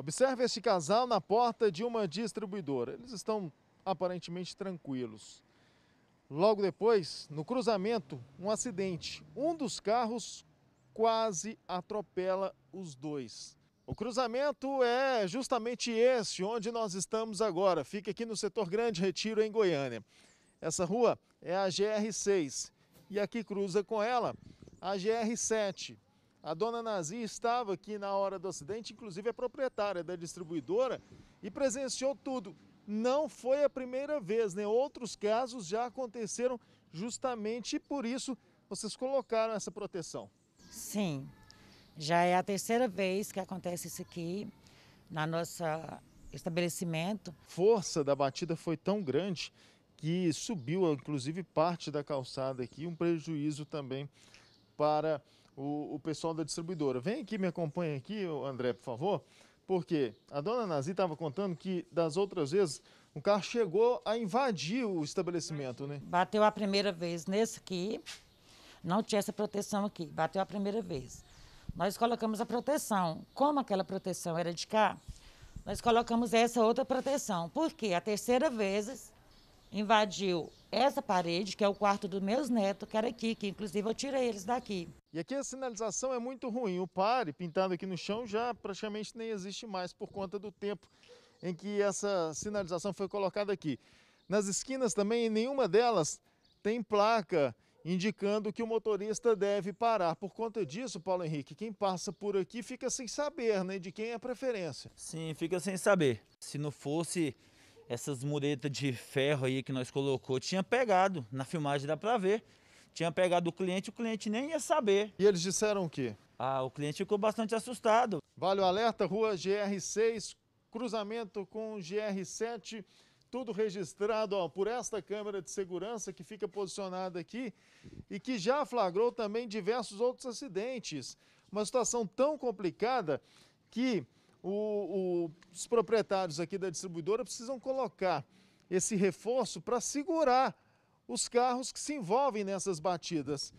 Observe este casal na porta de uma distribuidora. Eles estão aparentemente tranquilos. Logo depois, no cruzamento, um acidente. Um dos carros quase atropela os dois. O cruzamento é justamente esse onde nós estamos agora. Fica aqui no setor Grande Retiro, em Goiânia. Essa rua é a GR6 e aqui cruza com ela a GR7. A dona Nazi estava aqui na hora do acidente, inclusive é proprietária da distribuidora e presenciou tudo. Não foi a primeira vez, né? Outros casos já aconteceram justamente por isso vocês colocaram essa proteção. Sim, já é a terceira vez que acontece isso aqui na nossa estabelecimento. Força da batida foi tão grande que subiu, inclusive, parte da calçada aqui, um prejuízo também para o, o pessoal da distribuidora. Vem aqui, me acompanha aqui, André, por favor. Porque a dona Nazi estava contando que das outras vezes o carro chegou a invadir o estabelecimento, né? Bateu a primeira vez nesse aqui, não tinha essa proteção aqui, bateu a primeira vez. Nós colocamos a proteção. Como aquela proteção era de cá, nós colocamos essa outra proteção. Porque a terceira vez invadiu essa parede, que é o quarto dos meus netos, que era aqui, que inclusive eu tirei eles daqui. E aqui a sinalização é muito ruim. O pare pintado aqui no chão já praticamente nem existe mais por conta do tempo em que essa sinalização foi colocada aqui. Nas esquinas também, em nenhuma delas tem placa indicando que o motorista deve parar. Por conta disso, Paulo Henrique, quem passa por aqui fica sem saber né, de quem é a preferência. Sim, fica sem saber. Se não fosse essas muretas de ferro aí que nós colocou, tinha pegado, na filmagem dá pra ver, tinha pegado o cliente, o cliente nem ia saber. E eles disseram o quê? Ah, o cliente ficou bastante assustado. Vale o alerta, rua GR6, cruzamento com GR7, tudo registrado ó, por esta câmera de segurança que fica posicionada aqui e que já flagrou também diversos outros acidentes. Uma situação tão complicada que o, o os proprietários aqui da distribuidora precisam colocar esse reforço para segurar os carros que se envolvem nessas batidas.